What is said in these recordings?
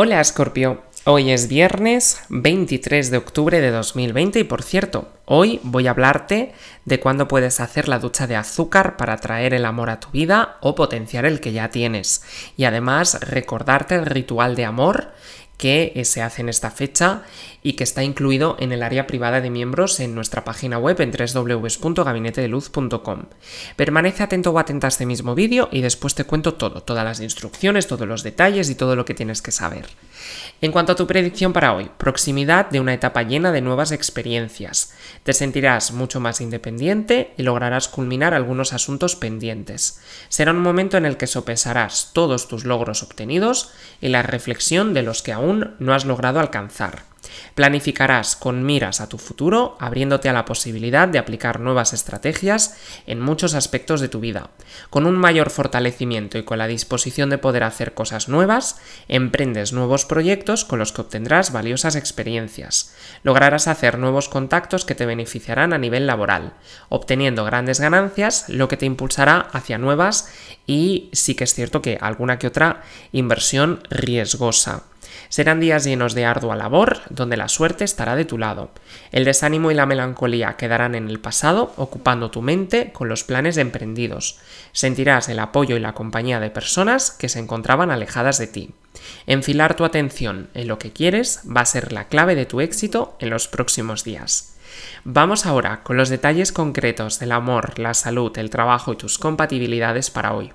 Hola Scorpio, hoy es viernes 23 de octubre de 2020 y por cierto, hoy voy a hablarte de cuándo puedes hacer la ducha de azúcar para traer el amor a tu vida o potenciar el que ya tienes y además recordarte el ritual de amor que eh, se hace en esta fecha y que está incluido en el área privada de miembros en nuestra página web en www.gabinetedeluz.com. Permanece atento o atenta a este mismo vídeo y después te cuento todo, todas las instrucciones, todos los detalles y todo lo que tienes que saber. En cuanto a tu predicción para hoy, proximidad de una etapa llena de nuevas experiencias. Te sentirás mucho más independiente y lograrás culminar algunos asuntos pendientes. Será un momento en el que sopesarás todos tus logros obtenidos y la reflexión de los que aún no has logrado alcanzar. Planificarás con miras a tu futuro, abriéndote a la posibilidad de aplicar nuevas estrategias en muchos aspectos de tu vida. Con un mayor fortalecimiento y con la disposición de poder hacer cosas nuevas, emprendes nuevos proyectos con los que obtendrás valiosas experiencias. Lograrás hacer nuevos contactos que te beneficiarán a nivel laboral, obteniendo grandes ganancias, lo que te impulsará hacia nuevas y sí que es cierto que alguna que otra inversión riesgosa. Serán días llenos de ardua labor, donde la suerte estará de tu lado. El desánimo y la melancolía quedarán en el pasado, ocupando tu mente con los planes emprendidos. Sentirás el apoyo y la compañía de personas que se encontraban alejadas de ti. Enfilar tu atención en lo que quieres va a ser la clave de tu éxito en los próximos días. Vamos ahora con los detalles concretos del amor, la salud, el trabajo y tus compatibilidades para hoy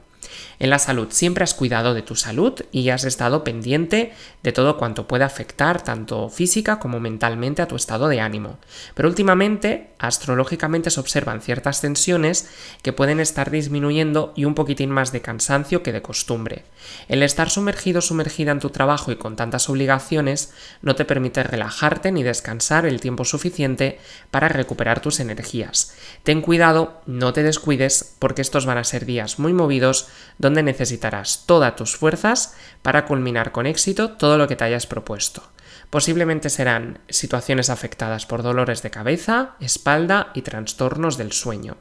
en la salud. Siempre has cuidado de tu salud y has estado pendiente de todo cuanto puede afectar tanto física como mentalmente a tu estado de ánimo. Pero últimamente, astrológicamente se observan ciertas tensiones que pueden estar disminuyendo y un poquitín más de cansancio que de costumbre. El estar sumergido sumergida en tu trabajo y con tantas obligaciones no te permite relajarte ni descansar el tiempo suficiente para recuperar tus energías. Ten cuidado, no te descuides porque estos van a ser días muy movidos donde necesitarás todas tus fuerzas para culminar con éxito todo lo que te hayas propuesto. Posiblemente serán situaciones afectadas por dolores de cabeza, espalda y trastornos del sueño.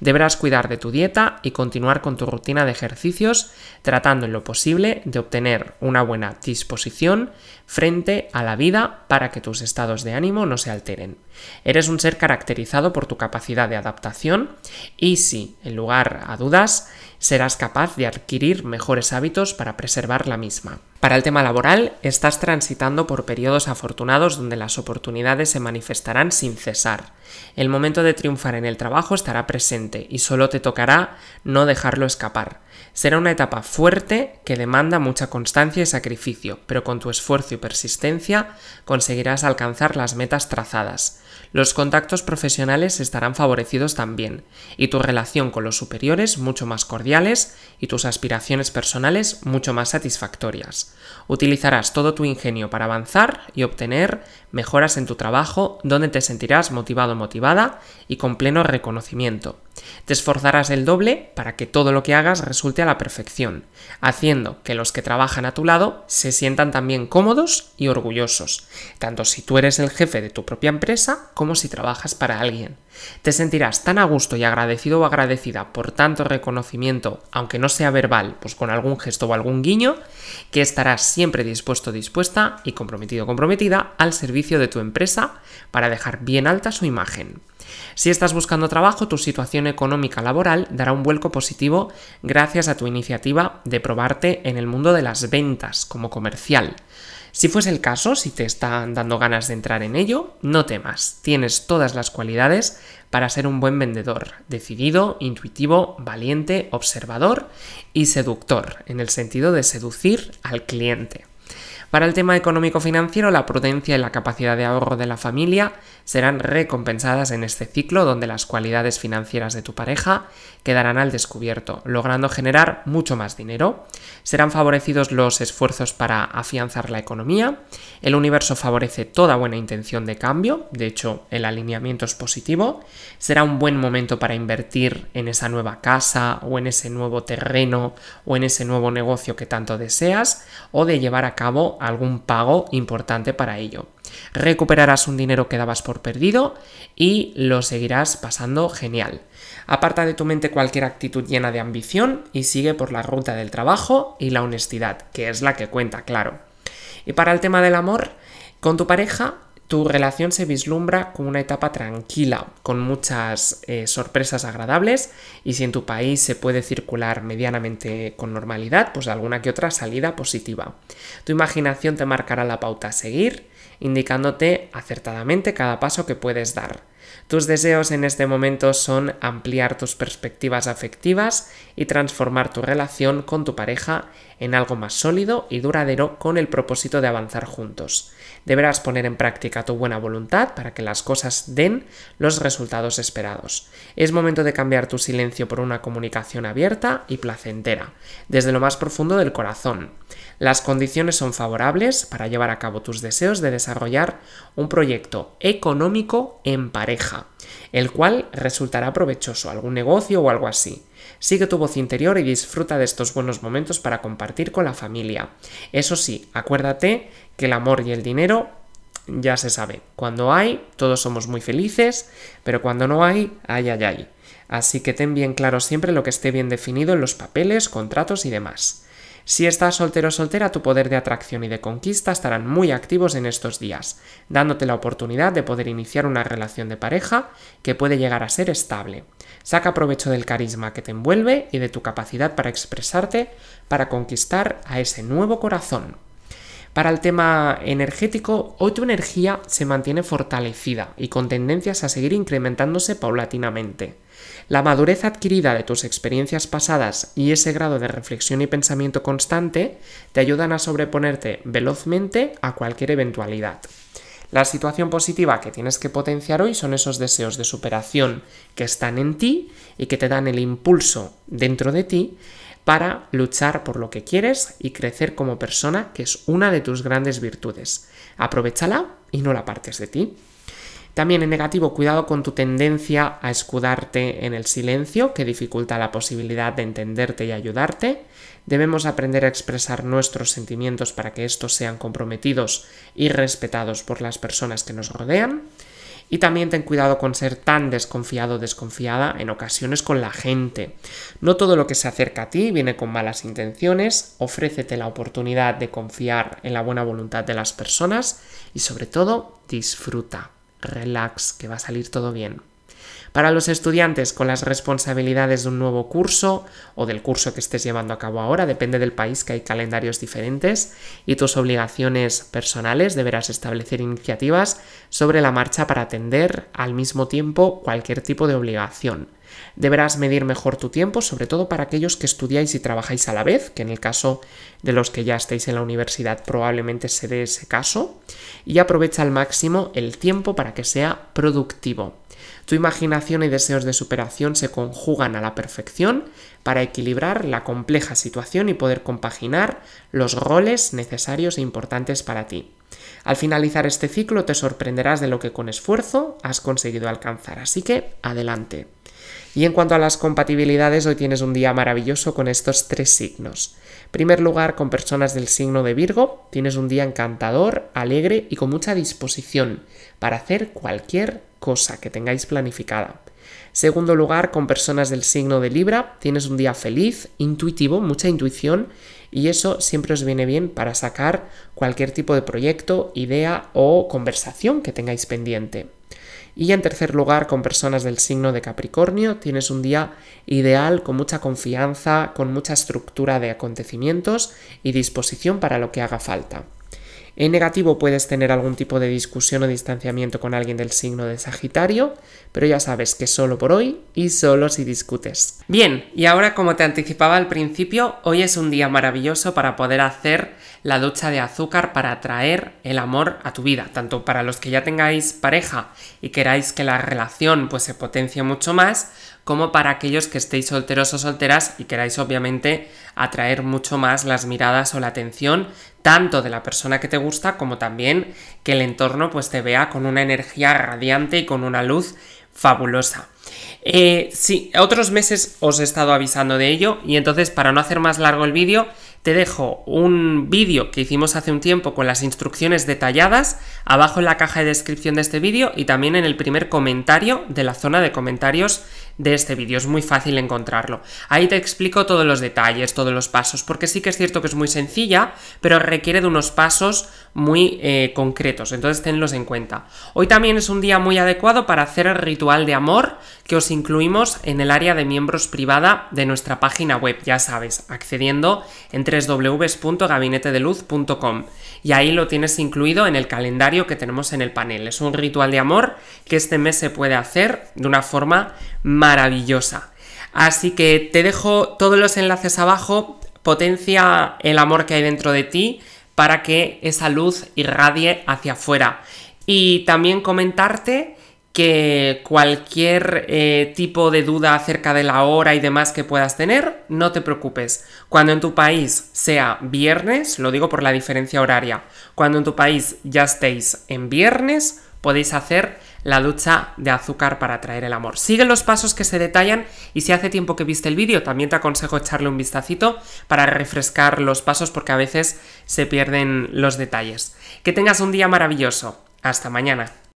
Deberás cuidar de tu dieta y continuar con tu rutina de ejercicios, tratando en lo posible de obtener una buena disposición frente a la vida para que tus estados de ánimo no se alteren. Eres un ser caracterizado por tu capacidad de adaptación y si, en lugar a dudas, serás capaz de adquirir mejores hábitos para preservar la misma. Para el tema laboral, estás transitando por periodos afortunados donde las oportunidades se manifestarán sin cesar. El momento de triunfar en el trabajo estará presente y solo te tocará no dejarlo escapar. Será una etapa fuerte que demanda mucha constancia y sacrificio, pero con tu esfuerzo y persistencia conseguirás alcanzar las metas trazadas. Los contactos profesionales estarán favorecidos también, y tu relación con los superiores mucho más cordiales y tus aspiraciones personales mucho más satisfactorias. Utilizarás todo tu ingenio para avanzar y obtener mejoras en tu trabajo donde te sentirás motivado motivada y con pleno reconocimiento. Te esforzarás el doble para que todo lo que hagas resulte a la perfección, haciendo que los que trabajan a tu lado se sientan también cómodos y orgullosos, tanto si tú eres el jefe de tu propia empresa como si trabajas para alguien. Te sentirás tan a gusto y agradecido o agradecida por tanto reconocimiento, aunque no sea verbal, pues con algún gesto o algún guiño, que estarás siempre dispuesto, dispuesta y comprometido, comprometida al servicio de tu empresa para dejar bien alta su imagen. Si estás buscando trabajo, tu situación económica laboral dará un vuelco positivo gracias a tu iniciativa de probarte en el mundo de las ventas como comercial. Si fuese el caso, si te están dando ganas de entrar en ello, no temas, tienes todas las cualidades para ser un buen vendedor, decidido, intuitivo, valiente, observador y seductor, en el sentido de seducir al cliente. Para el tema económico-financiero, la prudencia y la capacidad de ahorro de la familia serán recompensadas en este ciclo donde las cualidades financieras de tu pareja quedarán al descubierto, logrando generar mucho más dinero. Serán favorecidos los esfuerzos para afianzar la economía. El universo favorece toda buena intención de cambio, de hecho el alineamiento es positivo. Será un buen momento para invertir en esa nueva casa o en ese nuevo terreno o en ese nuevo negocio que tanto deseas o de llevar a cabo algún pago importante para ello. Recuperarás un dinero que dabas por perdido y lo seguirás pasando genial. Aparta de tu mente cualquier actitud llena de ambición y sigue por la ruta del trabajo y la honestidad, que es la que cuenta, claro. Y para el tema del amor, con tu pareja tu relación se vislumbra como una etapa tranquila, con muchas eh, sorpresas agradables y si en tu país se puede circular medianamente con normalidad, pues alguna que otra salida positiva. Tu imaginación te marcará la pauta a seguir, indicándote acertadamente cada paso que puedes dar. Tus deseos en este momento son ampliar tus perspectivas afectivas y transformar tu relación con tu pareja en algo más sólido y duradero con el propósito de avanzar juntos. Deberás poner en práctica tu buena voluntad para que las cosas den los resultados esperados. Es momento de cambiar tu silencio por una comunicación abierta y placentera, desde lo más profundo del corazón. Las condiciones son favorables para llevar a cabo tus deseos de desarrollar un proyecto económico en pareja el cual resultará provechoso algún negocio o algo así. Sigue tu voz interior y disfruta de estos buenos momentos para compartir con la familia. Eso sí, acuérdate que el amor y el dinero ya se sabe. Cuando hay, todos somos muy felices, pero cuando no hay, ay, ay, ay. Así que ten bien claro siempre lo que esté bien definido en los papeles, contratos y demás. Si estás soltero o soltera, tu poder de atracción y de conquista estarán muy activos en estos días, dándote la oportunidad de poder iniciar una relación de pareja que puede llegar a ser estable. Saca provecho del carisma que te envuelve y de tu capacidad para expresarte para conquistar a ese nuevo corazón. Para el tema energético, hoy tu energía se mantiene fortalecida y con tendencias a seguir incrementándose paulatinamente. La madurez adquirida de tus experiencias pasadas y ese grado de reflexión y pensamiento constante te ayudan a sobreponerte velozmente a cualquier eventualidad. La situación positiva que tienes que potenciar hoy son esos deseos de superación que están en ti y que te dan el impulso dentro de ti para luchar por lo que quieres y crecer como persona, que es una de tus grandes virtudes. Aprovechala y no la partes de ti. También en negativo, cuidado con tu tendencia a escudarte en el silencio, que dificulta la posibilidad de entenderte y ayudarte. Debemos aprender a expresar nuestros sentimientos para que estos sean comprometidos y respetados por las personas que nos rodean. Y también ten cuidado con ser tan desconfiado o desconfiada en ocasiones con la gente. No todo lo que se acerca a ti viene con malas intenciones, ofrécete la oportunidad de confiar en la buena voluntad de las personas y sobre todo disfruta, relax, que va a salir todo bien. Para los estudiantes con las responsabilidades de un nuevo curso o del curso que estés llevando a cabo ahora, depende del país que hay calendarios diferentes y tus obligaciones personales, deberás establecer iniciativas sobre la marcha para atender al mismo tiempo cualquier tipo de obligación. Deberás medir mejor tu tiempo, sobre todo para aquellos que estudiáis y trabajáis a la vez, que en el caso de los que ya estéis en la universidad probablemente se dé ese caso, y aprovecha al máximo el tiempo para que sea productivo. Tu imaginación y deseos de superación se conjugan a la perfección para equilibrar la compleja situación y poder compaginar los roles necesarios e importantes para ti. Al finalizar este ciclo te sorprenderás de lo que con esfuerzo has conseguido alcanzar, así que adelante. Y en cuanto a las compatibilidades, hoy tienes un día maravilloso con estos tres signos. primer lugar, con personas del signo de Virgo, tienes un día encantador, alegre y con mucha disposición para hacer cualquier cosa que tengáis planificada. Segundo lugar, con personas del signo de Libra, tienes un día feliz, intuitivo, mucha intuición y eso siempre os viene bien para sacar cualquier tipo de proyecto, idea o conversación que tengáis pendiente. Y en tercer lugar, con personas del signo de Capricornio, tienes un día ideal con mucha confianza, con mucha estructura de acontecimientos y disposición para lo que haga falta. En negativo puedes tener algún tipo de discusión o distanciamiento con alguien del signo de Sagitario, pero ya sabes que solo por hoy y solo si discutes. Bien, y ahora como te anticipaba al principio, hoy es un día maravilloso para poder hacer la ducha de azúcar para atraer el amor a tu vida, tanto para los que ya tengáis pareja y queráis que la relación pues se potencie mucho más, como para aquellos que estéis solteros o solteras y queráis obviamente atraer mucho más las miradas o la atención tanto de la persona que te gusta como también que el entorno pues te vea con una energía radiante y con una luz fabulosa. Eh, sí, otros meses os he estado avisando de ello y entonces para no hacer más largo el vídeo te dejo un vídeo que hicimos hace un tiempo con las instrucciones detalladas abajo en la caja de descripción de este vídeo y también en el primer comentario de la zona de comentarios de este vídeo, es muy fácil encontrarlo. Ahí te explico todos los detalles, todos los pasos, porque sí que es cierto que es muy sencilla, pero requiere de unos pasos muy eh, concretos, entonces tenlos en cuenta. Hoy también es un día muy adecuado para hacer el ritual de amor que os incluimos en el área de miembros privada de nuestra página web, ya sabes, accediendo en www.gabinetedeluz.com y ahí lo tienes incluido en el calendario que tenemos en el panel. Es un ritual de amor que este mes se puede hacer de una forma más maravillosa. Así que te dejo todos los enlaces abajo, potencia el amor que hay dentro de ti para que esa luz irradie hacia afuera. Y también comentarte que cualquier eh, tipo de duda acerca de la hora y demás que puedas tener, no te preocupes. Cuando en tu país sea viernes, lo digo por la diferencia horaria, cuando en tu país ya estéis en viernes, podéis hacer la ducha de azúcar para atraer el amor. Sigue los pasos que se detallan y si hace tiempo que viste el vídeo, también te aconsejo echarle un vistacito para refrescar los pasos porque a veces se pierden los detalles. Que tengas un día maravilloso. Hasta mañana.